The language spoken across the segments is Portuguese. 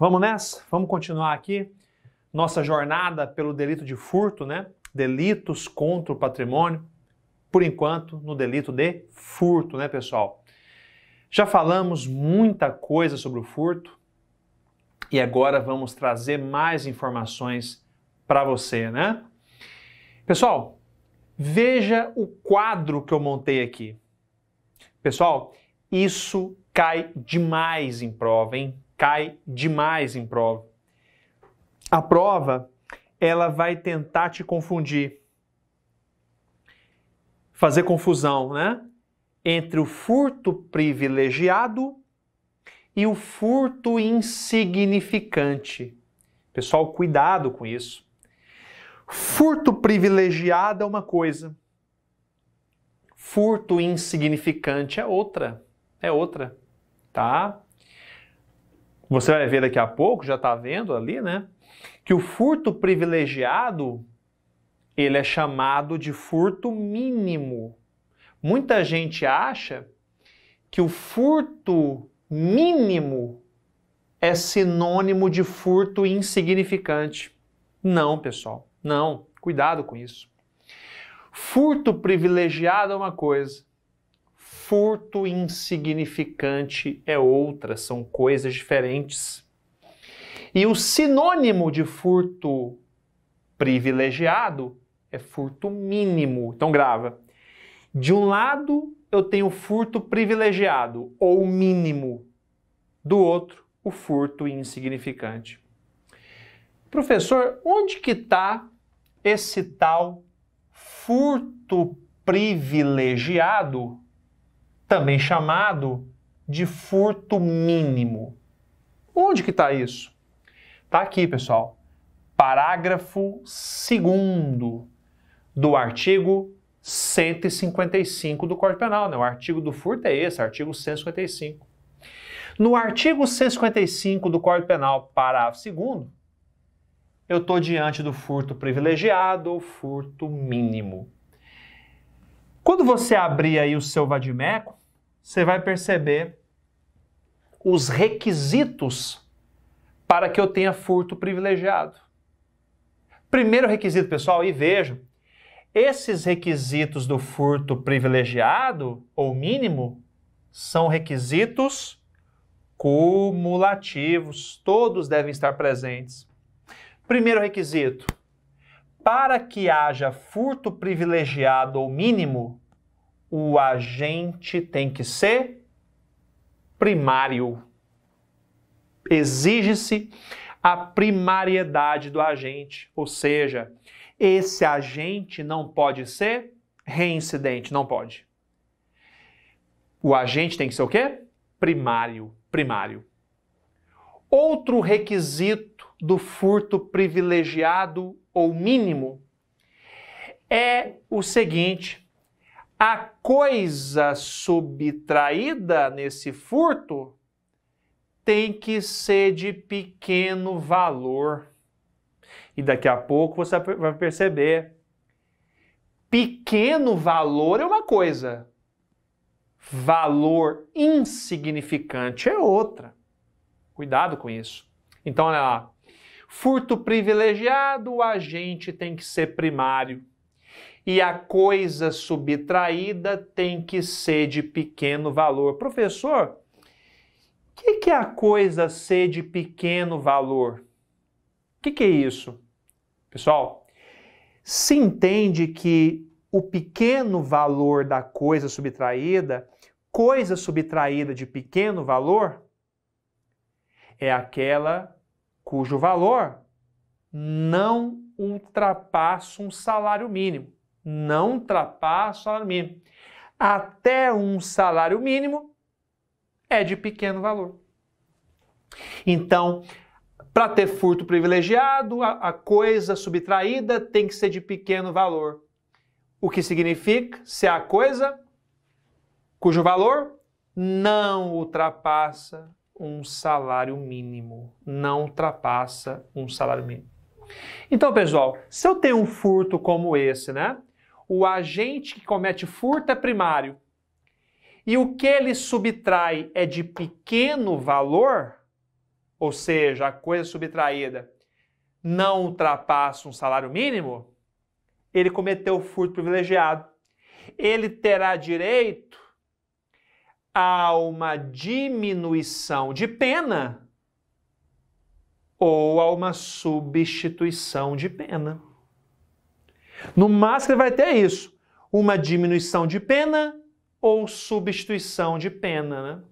Vamos nessa? Vamos continuar aqui nossa jornada pelo delito de furto, né? Delitos contra o patrimônio. Por enquanto, no delito de furto, né, pessoal? Já falamos muita coisa sobre o furto e agora vamos trazer mais informações para você, né? Pessoal, veja o quadro que eu montei aqui. Pessoal, isso cai demais em prova, hein? cai demais em prova. A prova, ela vai tentar te confundir, fazer confusão, né? Entre o furto privilegiado e o furto insignificante. Pessoal, cuidado com isso. Furto privilegiado é uma coisa, furto insignificante é outra, é outra, tá? Você vai ver daqui a pouco, já está vendo ali, né? Que o furto privilegiado ele é chamado de furto mínimo. Muita gente acha que o furto mínimo é sinônimo de furto insignificante. Não, pessoal, não. Cuidado com isso. Furto privilegiado é uma coisa, furto insignificante é outra, são coisas diferentes. E o sinônimo de furto privilegiado é furto mínimo. Então grava. De um lado, eu tenho furto privilegiado ou mínimo. Do outro, o furto insignificante. Professor, onde que está esse tal furto privilegiado? também chamado de furto mínimo. Onde que está isso? Está aqui, pessoal. Parágrafo 2 do artigo 155 do Código Penal. Né? O artigo do furto é esse, artigo 155. No artigo 155 do Código Penal, parágrafo 2 eu estou diante do furto privilegiado ou furto mínimo. Quando você abrir aí o seu vadimeco, você vai perceber os requisitos para que eu tenha furto privilegiado. Primeiro requisito, pessoal, e vejam, esses requisitos do furto privilegiado ou mínimo são requisitos cumulativos, todos devem estar presentes. Primeiro requisito: para que haja furto privilegiado ou mínimo, o agente tem que ser primário. Exige-se a primariedade do agente, ou seja, esse agente não pode ser reincidente, não pode. O agente tem que ser o quê? Primário, primário. Outro requisito do furto privilegiado ou mínimo é o seguinte: a coisa subtraída nesse furto tem que ser de pequeno valor. E daqui a pouco você vai perceber. Pequeno valor é uma coisa, valor insignificante é outra. Cuidado com isso. Então, olha lá. Furto privilegiado, o agente tem que ser primário e a coisa subtraída tem que ser de pequeno valor. Professor, o que, que, é a coisa ser de pequeno valor? O que, que é isso? Pessoal, se entende que o pequeno valor da coisa subtraída, coisa subtraída de pequeno valor, é aquela cujo valor não ultrapassa um salário mínimo não ultrapassa o salário mínimo. Até um salário mínimo é de pequeno valor. Então, para ter furto privilegiado, a, a coisa subtraída tem que ser de pequeno valor. O que significa se é a coisa cujo valor não ultrapassa um salário mínimo. Não ultrapassa um salário mínimo. Então, pessoal, se eu tenho um furto como esse, né? o agente que comete furto é primário e o que ele subtrai é de pequeno valor, ou seja, a coisa subtraída não ultrapassa um salário mínimo, ele cometeu furto privilegiado. Ele terá direito a uma diminuição de pena ou a uma substituição de pena. No máximo, vai ter isso: uma diminuição de pena ou substituição de pena. Né?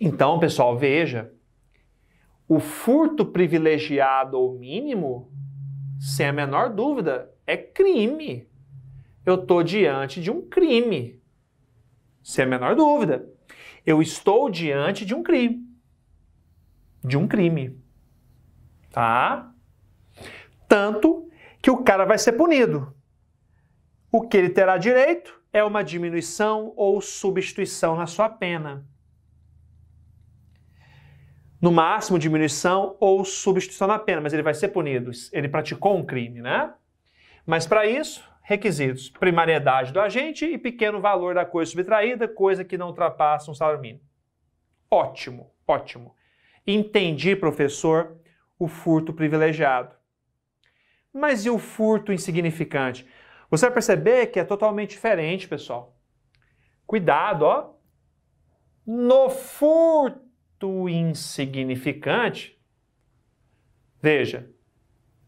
Então, pessoal, veja: o furto privilegiado ou mínimo, sem a menor dúvida, é crime. Eu estou diante de um crime. Sem a menor dúvida. Eu estou diante de um crime. De um crime. Tá? Tanto que o cara vai ser punido. O que ele terá direito é uma diminuição ou substituição na sua pena. No máximo, diminuição ou substituição na pena, mas ele vai ser punido. Ele praticou um crime, né? Mas para isso, requisitos: primariedade do agente e pequeno valor da coisa subtraída, coisa que não ultrapassa um salário mínimo. Ótimo, ótimo. Entendi, professor, o furto privilegiado. Mas e o furto insignificante? Você vai perceber que é totalmente diferente, pessoal. Cuidado, ó. No furto insignificante, veja,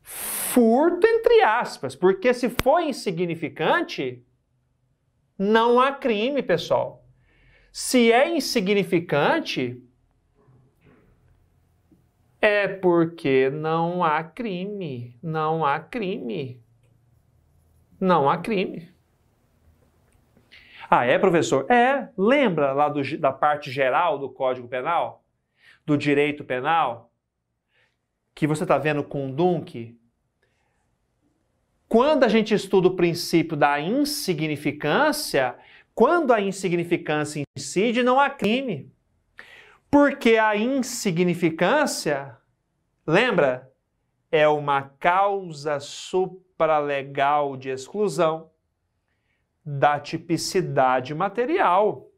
furto entre aspas, porque se for insignificante, não há crime, pessoal. Se é insignificante, é porque não há crime, não há crime. Não há crime. Ah, é, professor? É. Lembra lá do, da parte geral do Código Penal? Do direito penal? Que você está vendo com Dunk? Quando a gente estuda o princípio da insignificância, quando a insignificância incide, não há crime. Porque a insignificância, lembra, é uma causa supralegal de exclusão da tipicidade material.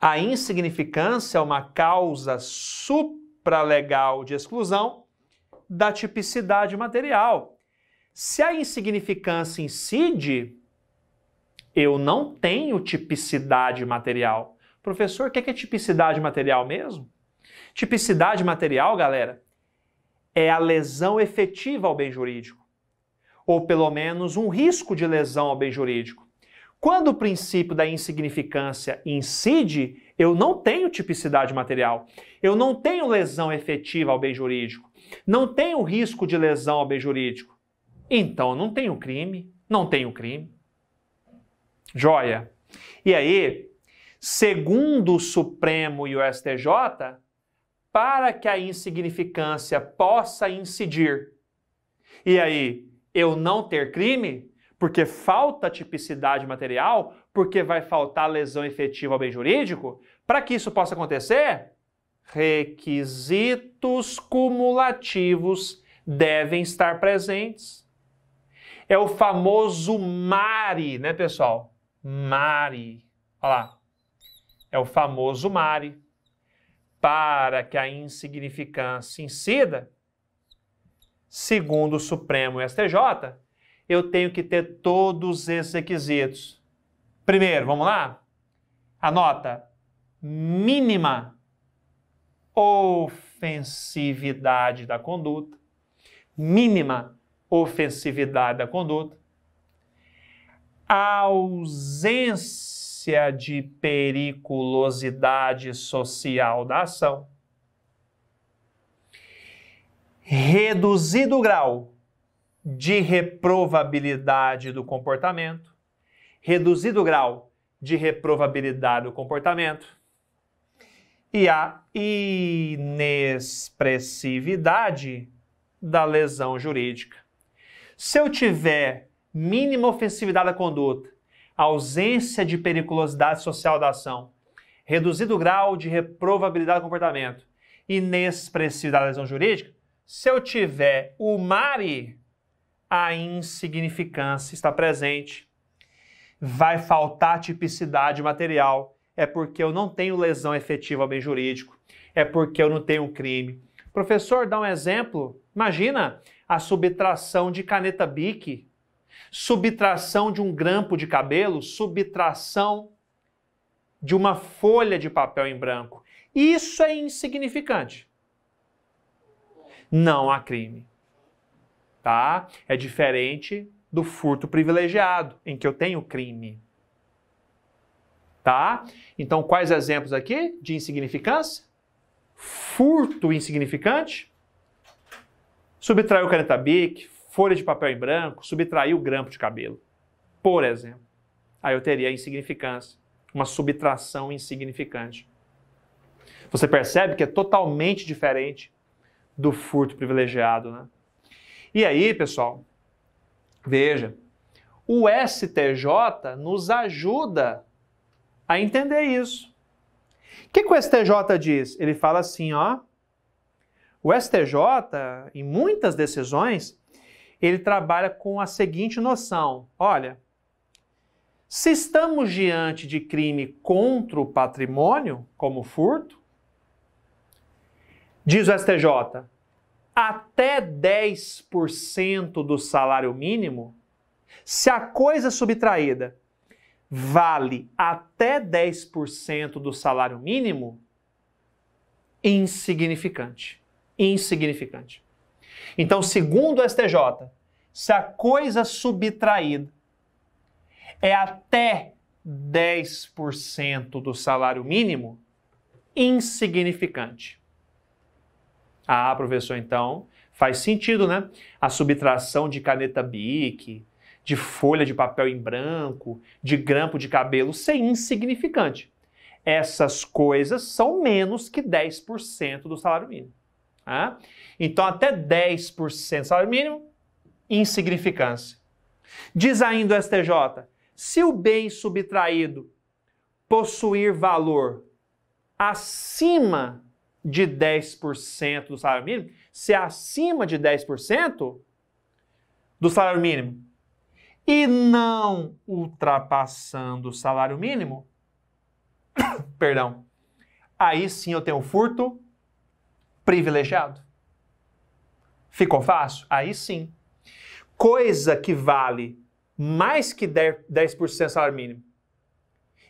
A insignificância é uma causa supralegal de exclusão da tipicidade material. Se a insignificância incide, eu não tenho tipicidade material. Professor, o é que é tipicidade material mesmo? Tipicidade material, galera, é a lesão efetiva ao bem jurídico, ou pelo menos um risco de lesão ao bem jurídico. Quando o princípio da insignificância incide, eu não tenho tipicidade material, eu não tenho lesão efetiva ao bem jurídico, não tenho risco de lesão ao bem jurídico. Então não tenho crime, não tenho crime. Joia! E aí, segundo o Supremo e o STJ, para que a insignificância possa incidir. E aí, eu não ter crime, porque falta tipicidade material, porque vai faltar lesão efetiva ao bem jurídico, para que isso possa acontecer, requisitos cumulativos devem estar presentes. É o famoso MARI, né, pessoal? MARI. Olha lá é o famoso mare, para que a insignificância incida, segundo o Supremo STJ, eu tenho que ter todos esses requisitos. Primeiro, vamos lá? A nota mínima ofensividade da conduta. Mínima ofensividade da conduta. ausência ausência de periculosidade social da ação. Reduzido o grau de reprovabilidade do comportamento, reduzido o grau de reprovabilidade do comportamento e a inexpressividade da lesão jurídica. Se eu tiver mínima ofensividade da conduta ausência de periculosidade social da ação, reduzido grau de reprovabilidade do comportamento, inexpressividade da lesão jurídica, se eu tiver o mare, a insignificância está presente. Vai faltar tipicidade material, é porque eu não tenho lesão efetiva ao bem jurídico, é porque eu não tenho crime. Professor, dá um exemplo. Imagina a subtração de caneta BIC subtração de um grampo de cabelo, subtração de uma folha de papel em branco. Isso é insignificante. Não há crime. Tá? É diferente do furto privilegiado, em que eu tenho crime. Tá? Então, quais exemplos aqui de insignificância? Furto insignificante. Subtraiu caneta BIC, folha de papel em branco, subtrair o grampo de cabelo, por exemplo. Aí eu teria a insignificância, uma subtração insignificante. Você percebe que é totalmente diferente do furto privilegiado, né? E aí, pessoal, veja, o STJ nos ajuda a entender isso. O que, que, o STJ diz? Ele fala assim, ó. O STJ, em muitas decisões, ele trabalha com a seguinte noção: olha, se estamos diante de crime contra o patrimônio, como furto, diz o STJ, até 10% do salário mínimo, se a coisa subtraída vale até 10% do salário mínimo, insignificante. Insignificante. Então, segundo o STJ, se a coisa subtraída é até 10% do salário mínimo, insignificante. Ah, professor, então faz sentido, né? A subtração de caneta bique, de folha de papel em branco, de grampo de cabelo ser insignificante. Essas coisas são menos que 10% do salário mínimo. Né? Então, até 10% salário mínimo, insignificância. Diz ainda o STJ: se o bem subtraído possuir valor acima de 10% do salário mínimo, se é acima de 10% do salário mínimo e não ultrapassando o salário mínimo, perdão, aí sim eu tenho furto privilegiado. Ficou fácil? Aí sim. Coisa que vale mais que 10% salário mínimo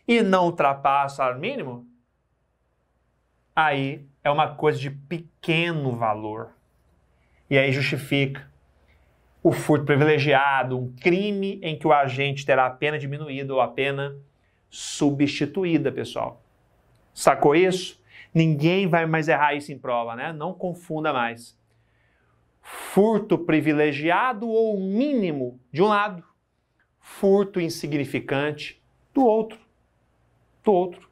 e não ultrapassa o salário mínimo, aí é uma coisa de pequeno valor. E aí justifica o furto privilegiado, um crime em que o agente terá a pena diminuída ou a pena substituída, pessoal. Sacou isso? Ninguém vai mais errar isso em prova, né? Não confunda mais. Furto privilegiado ou mínimo de um lado, furto insignificante do outro. Do outro.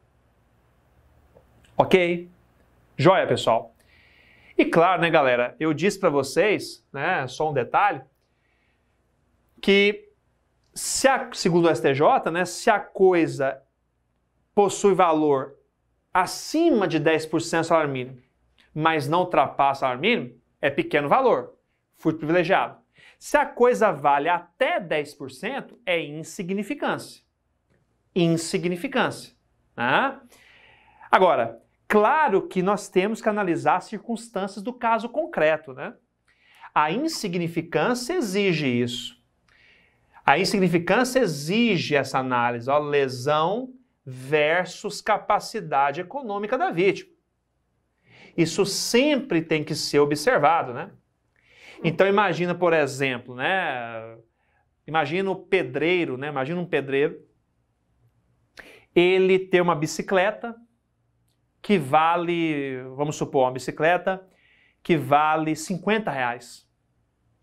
Ok? Joia, pessoal. E claro, né, galera? Eu disse para vocês, né, só um detalhe, que se a, segundo o STJ, né, se a coisa possui valor acima de 10% salário mínimo, mas não ultrapassa o salário mínimo, é pequeno valor. Fui privilegiado. Se a coisa vale até 10%, é insignificância. Insignificância. Né? Agora, claro que nós temos que analisar as circunstâncias do caso concreto, né? A insignificância exige isso. A insignificância exige essa análise, a lesão versus capacidade econômica da vítima. Isso sempre tem que ser observado, né? Então imagina, por exemplo, né? Imagina o pedreiro, né? Imagina um pedreiro. Ele tem uma bicicleta que vale, vamos supor, uma bicicleta que vale 50 reais.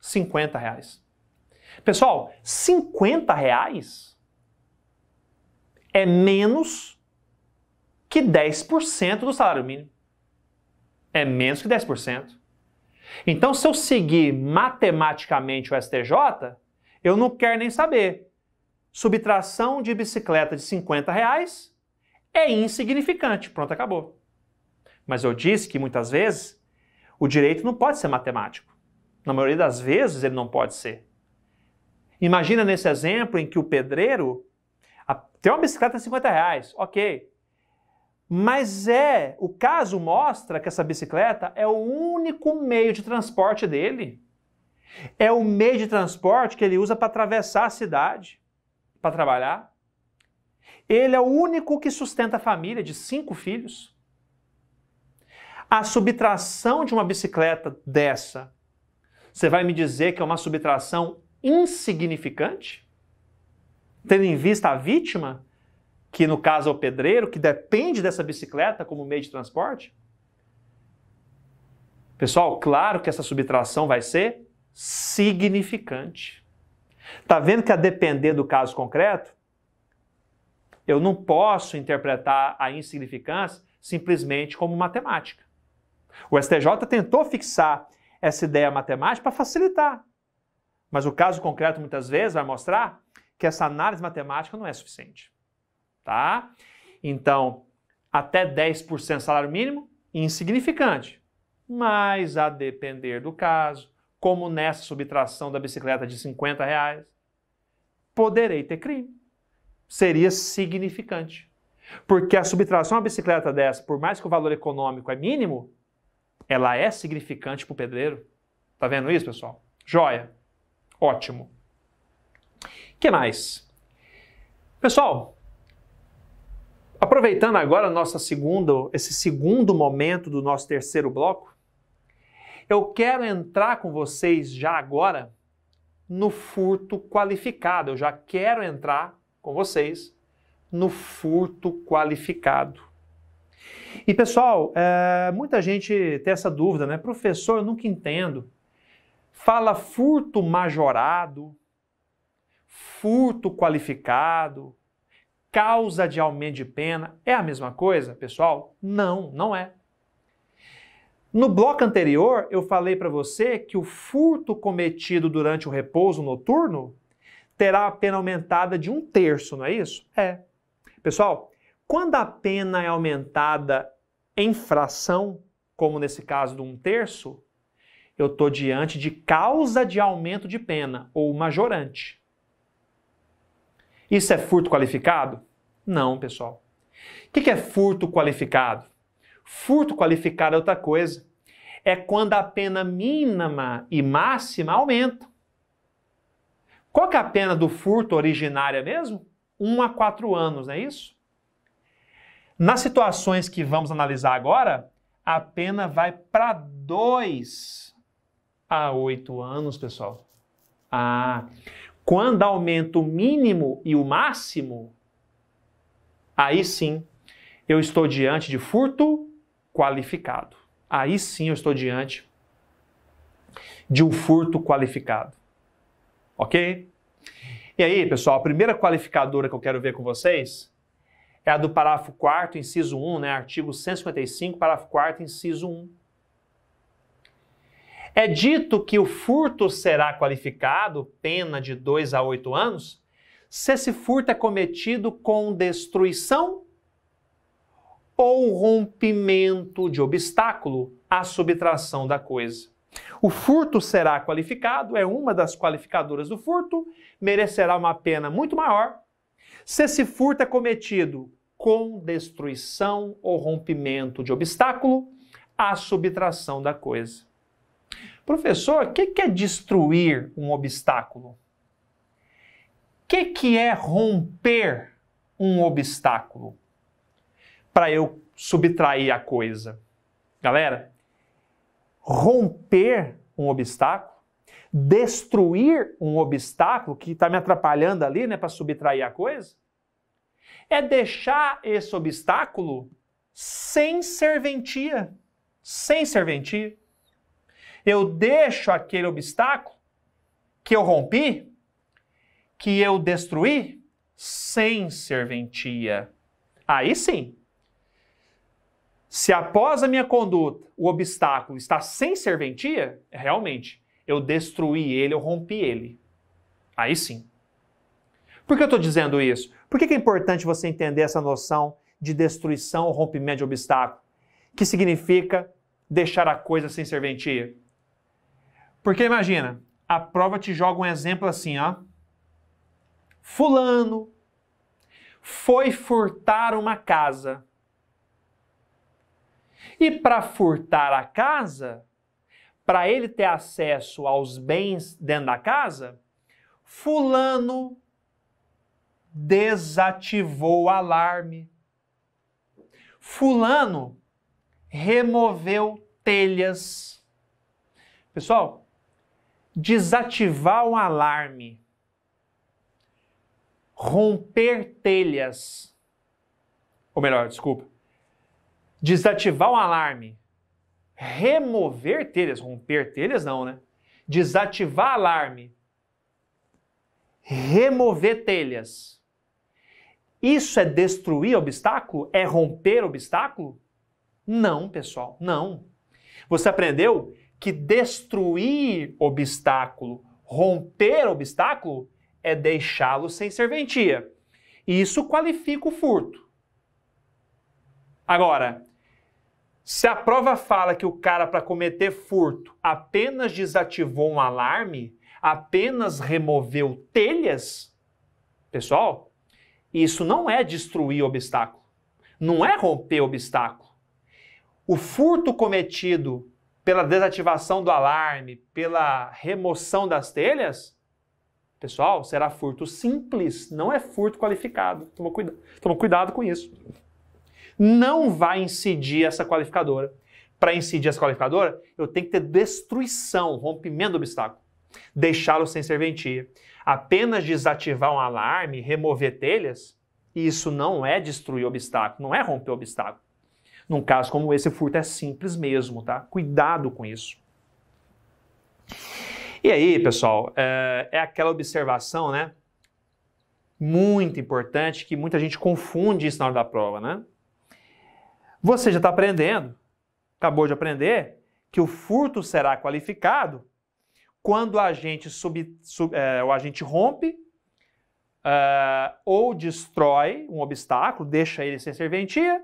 50 reais. Pessoal, 50 reais? é menos que 10% do salário mínimo. É menos que 10%. Então, se eu seguir matematicamente o STJ, eu não quero nem saber. Subtração de bicicleta de 50 reais é insignificante. Pronto, acabou. Mas eu disse que muitas vezes o direito não pode ser matemático. Na maioria das vezes ele não pode ser. Imagina nesse exemplo em que o pedreiro tem uma bicicleta de 50 reais, ok. Mas é, o caso mostra que essa bicicleta é o único meio de transporte dele. É o meio de transporte que ele usa para atravessar a cidade, para trabalhar. Ele é o único que sustenta a família de cinco filhos. A subtração de uma bicicleta dessa, você vai me dizer que é uma subtração insignificante? tendo em vista a vítima, que no caso é o pedreiro, que depende dessa bicicleta como meio de transporte? Pessoal, claro que essa subtração vai ser significante. Tá vendo que a depender do caso concreto, eu não posso interpretar a insignificância simplesmente como matemática. O STJ tentou fixar essa ideia matemática para facilitar. Mas o caso concreto muitas vezes vai mostrar que essa análise matemática não é suficiente. Tá? Então, até 10% salário mínimo, insignificante. Mas a depender do caso, como nessa subtração da bicicleta de 50 reais, poderei ter crime. Seria significante. Porque a subtração da bicicleta dessa, por mais que o valor econômico é mínimo, ela é significante para o pedreiro. Tá vendo isso, pessoal? Joia. Ótimo que mais? Pessoal, aproveitando agora nossa segunda, esse segundo momento do nosso terceiro bloco, eu quero entrar com vocês já agora no furto qualificado. Eu já quero entrar com vocês no furto qualificado. E pessoal, é, muita gente tem essa dúvida, né? Professor, eu nunca entendo. Fala furto majorado, furto qualificado, causa de aumento de pena, é a mesma coisa, pessoal? Não, não é. No bloco anterior, eu falei para você que o furto cometido durante o repouso noturno terá a pena aumentada de um terço, não é isso? É. Pessoal, quando a pena é aumentada em fração, como nesse caso de um terço, eu estou diante de causa de aumento de pena, ou majorante. Isso é furto qualificado? Não, pessoal. O que é furto qualificado? Furto qualificado é outra coisa. É quando a pena mínima e máxima aumentam. Qual que é a pena do furto originária mesmo? um a quatro anos, não é isso? Nas situações que vamos analisar agora, a pena vai para dois a oito anos, pessoal. Ah, quando aumento o mínimo e o máximo, aí sim eu estou diante de furto qualificado. Aí sim eu estou diante de um furto qualificado. Ok? E aí, pessoal, a primeira qualificadora que eu quero ver com vocês é a do parágrafo 4, inciso 1, né? artigo 155, parágrafo 4, inciso 1 é dito que o furto será qualificado, pena de 2 a 8 anos, se esse furto é cometido com destruição ou rompimento de obstáculo à subtração da coisa. O furto será qualificado, é uma das qualificadoras do furto, merecerá uma pena muito maior. Se esse furto é cometido com destruição ou rompimento de obstáculo, à subtração da coisa. Professor, o que, que é destruir um obstáculo? O que, que é romper um obstáculo? Para eu subtrair a coisa. Galera, romper um obstáculo, destruir um obstáculo que está me atrapalhando ali, né, para subtrair a coisa, é deixar esse obstáculo sem serventia. Sem serventia eu deixo aquele obstáculo que eu rompi, que eu destruí, sem serventia. Aí sim. Se após a minha conduta o obstáculo está sem serventia, realmente, eu destruí ele, eu rompi ele. Aí sim. Por que eu estou dizendo isso? Por que é importante você entender essa noção de destruição ou rompimento de obstáculo? Que significa deixar a coisa sem serventia. Porque imagina, a prova te joga um exemplo assim, ó. Fulano foi furtar uma casa. E para furtar a casa, para ele ter acesso aos bens dentro da casa, Fulano desativou o alarme. Fulano removeu telhas. Pessoal, desativar o alarme, romper telhas, ou melhor, desculpa, desativar o alarme, remover telhas, romper telhas não, né? Desativar alarme, remover telhas. Isso é destruir obstáculo? É romper obstáculo? Não, pessoal, não. Você aprendeu que destruir obstáculo, romper obstáculo, é deixá-lo sem serventia. Isso qualifica o furto. Agora, se a prova fala que o cara, para cometer furto, apenas desativou um alarme, apenas removeu telhas, pessoal, isso não é destruir obstáculo, não é romper obstáculo. O furto cometido pela desativação do alarme, pela remoção das telhas, pessoal, será furto simples, não é furto qualificado. Toma, cuida toma cuidado com isso. Não vai incidir essa qualificadora. Para incidir essa qualificadora, eu tenho que ter destruição, rompimento do obstáculo, deixá-lo sem serventia. Apenas desativar um alarme, remover telhas, isso não é destruir o obstáculo, não é romper o obstáculo. Num caso como esse, o furto é simples mesmo, tá? Cuidado com isso. E aí, pessoal, é, é aquela observação, né? Muito importante que muita gente confunde isso na hora da prova, né? Você já está aprendendo, acabou de aprender, que o furto será qualificado quando a gente sub, sub, é, o agente rompe eh, ou destrói um obstáculo, deixa ele sem serventia,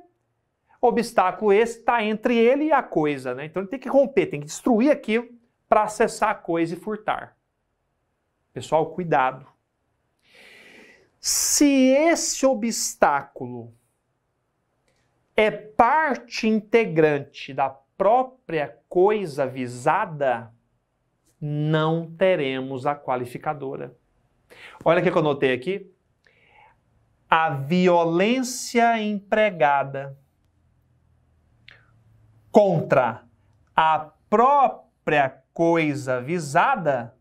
Obstáculo esse está entre ele e a coisa, né? Então ele tem que romper, tem que destruir aquilo para acessar a coisa e furtar. Pessoal, cuidado. Se esse obstáculo é parte integrante da própria coisa visada, não teremos a qualificadora. Olha o que eu notei aqui. A violência empregada contra a própria coisa visada,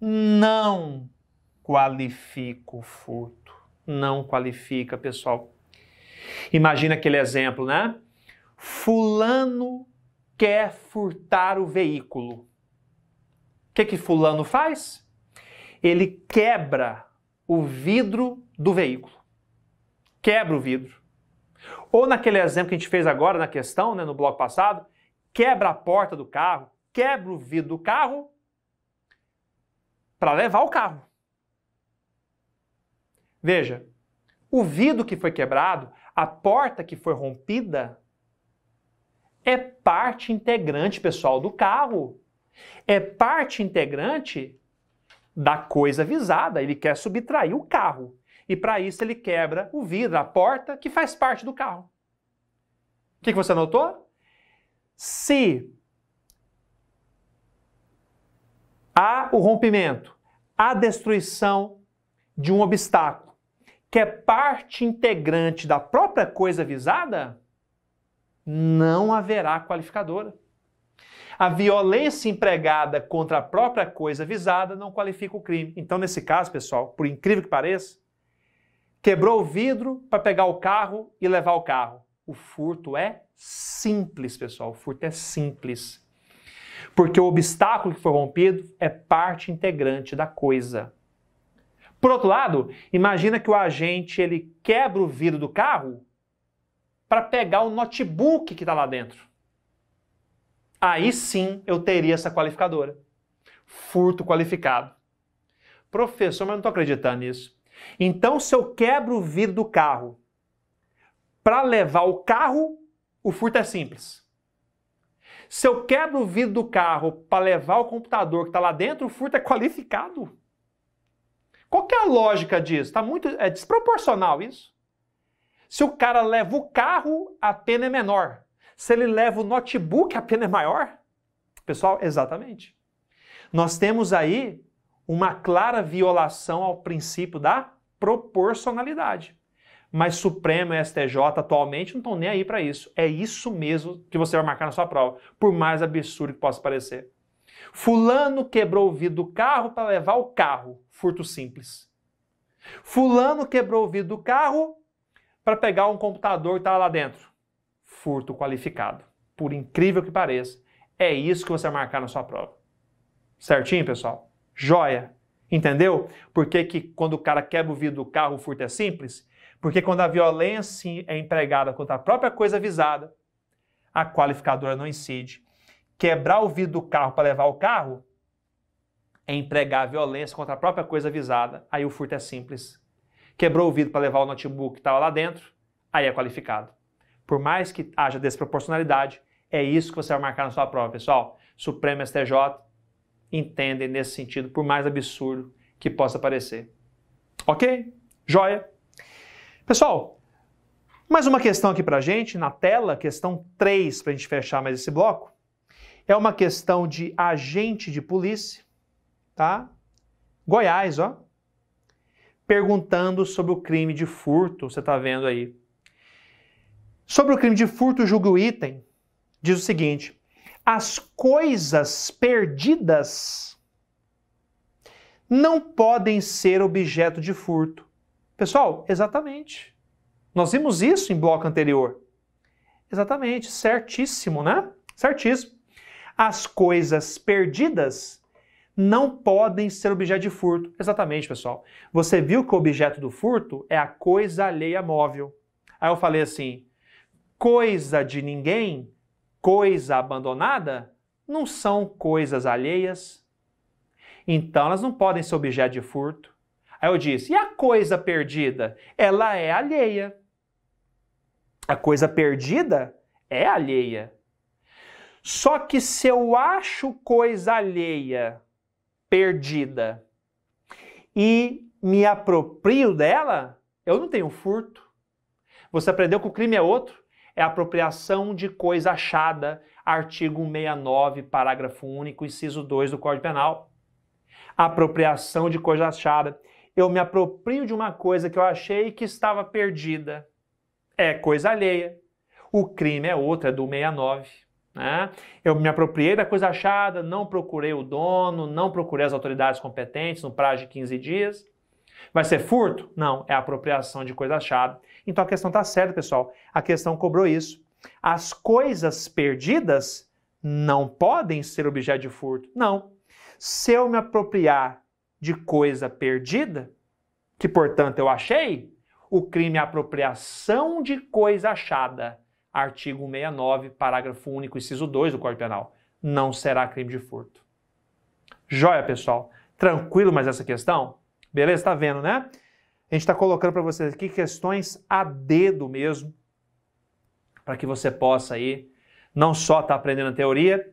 não qualifica o furto. Não qualifica, pessoal. Imagina aquele exemplo, né? Fulano quer furtar o veículo. O que, que Fulano faz? Ele quebra o vidro do veículo. Quebra o vidro. Ou naquele exemplo que a gente fez agora na questão, né, no bloco passado, quebra a porta do carro, quebra o vidro do carro para levar o carro. Veja, o vidro que foi quebrado, a porta que foi rompida, é parte integrante, pessoal, do carro. É parte integrante da coisa visada. Ele quer subtrair o carro. E para isso ele quebra o vidro, a porta que faz parte do carro. O que, que você notou? Se há o rompimento, a destruição de um obstáculo, que é parte integrante da própria coisa visada, não haverá qualificadora. A violência empregada contra a própria coisa visada não qualifica o crime. Então, nesse caso, pessoal, por incrível que pareça, Quebrou o vidro para pegar o carro e levar o carro. O furto é simples, pessoal. O furto é simples. Porque o obstáculo que foi rompido é parte integrante da coisa. Por outro lado, imagina que o agente ele quebra o vidro do carro para pegar o notebook que está lá dentro. Aí sim eu teria essa qualificadora. Furto qualificado. Professor, mas eu não estou acreditando nisso. Então, se eu quebro o vidro do carro para levar o carro, o furto é simples. Se eu quebro o vidro do carro para levar o computador que está lá dentro, o furto é qualificado. Qual que é a lógica disso? Tá muito, é desproporcional isso. Se o cara leva o carro, a pena é menor. Se ele leva o notebook, a pena é maior. Pessoal, exatamente. Nós temos aí uma clara violação ao princípio da proporcionalidade. Mas Supremo e STJ atualmente não estão nem aí para isso. É isso mesmo que você vai marcar na sua prova, por mais absurdo que possa parecer. Fulano quebrou o vidro do carro para levar o carro, furto simples. Fulano quebrou o vidro do carro para pegar um computador que estava tá lá dentro, furto qualificado. Por incrível que pareça, é isso que você vai marcar na sua prova. Certinho, pessoal? Joia. Entendeu? Por que, que quando o cara quebra o vidro do carro, o furto é simples? Porque quando a violência é empregada contra a própria coisa visada, a qualificadora não incide. Quebrar o vidro do carro para levar o carro é empregar a violência contra a própria coisa visada, aí o furto é simples. Quebrou o vidro para levar o notebook que estava lá dentro, aí é qualificado. Por mais que haja desproporcionalidade, é isso que você vai marcar na sua prova, pessoal. Supremo STJ entendem nesse sentido, por mais absurdo que possa parecer. Ok? Joia! Pessoal, mais uma questão aqui para gente, na tela, questão 3, para a gente fechar mais esse bloco. É uma questão de agente de polícia, tá? Goiás, ó. Perguntando sobre o crime de furto, você está vendo aí. Sobre o crime de furto, julga o item, diz o seguinte: as coisas perdidas não podem ser objeto de furto. Pessoal, exatamente. Nós vimos isso em bloco anterior. Exatamente, certíssimo, né? Certíssimo. As coisas perdidas não podem ser objeto de furto. Exatamente, pessoal. Você viu que o objeto do furto é a coisa alheia móvel. Aí eu falei assim: coisa de ninguém coisa abandonada não são coisas alheias. Então elas não podem ser objeto de furto. Aí eu disse: e a coisa perdida? Ela é alheia. A coisa perdida é alheia. Só que se eu acho coisa alheia, perdida, e me aproprio dela, eu não tenho furto. Você aprendeu que o crime é outro é apropriação de coisa achada, artigo 169, parágrafo único, inciso 2 do Código Penal. Apropriação de coisa achada. Eu me aproprio de uma coisa que eu achei que estava perdida. É coisa alheia. O crime é outro, é do 69. Né? Eu me apropriei da coisa achada, não procurei o dono, não procurei as autoridades competentes no prazo de 15 dias Vai ser furto? Não, é apropriação de coisa achada. Então a questão está certa, pessoal. A questão cobrou isso. As coisas perdidas não podem ser objeto de furto. Não. Se eu me apropriar de coisa perdida, que portanto eu achei, o crime é apropriação de coisa achada. Artigo 69, parágrafo único, inciso 2 do Código Penal. Não será crime de furto. Joia, pessoal. Tranquilo mais essa questão? Beleza? Está vendo, né? A gente está colocando para vocês aqui questões a dedo mesmo, para que você possa aí não só estar tá aprendendo a teoria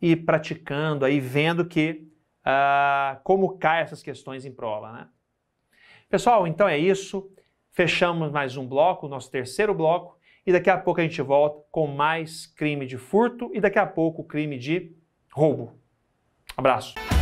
e praticando aí, vendo que ah, como caem essas questões em prova, né? Pessoal, então é isso. Fechamos mais um bloco, nosso terceiro bloco, e daqui a pouco a gente volta com mais crime de furto e daqui a pouco crime de roubo. Abraço.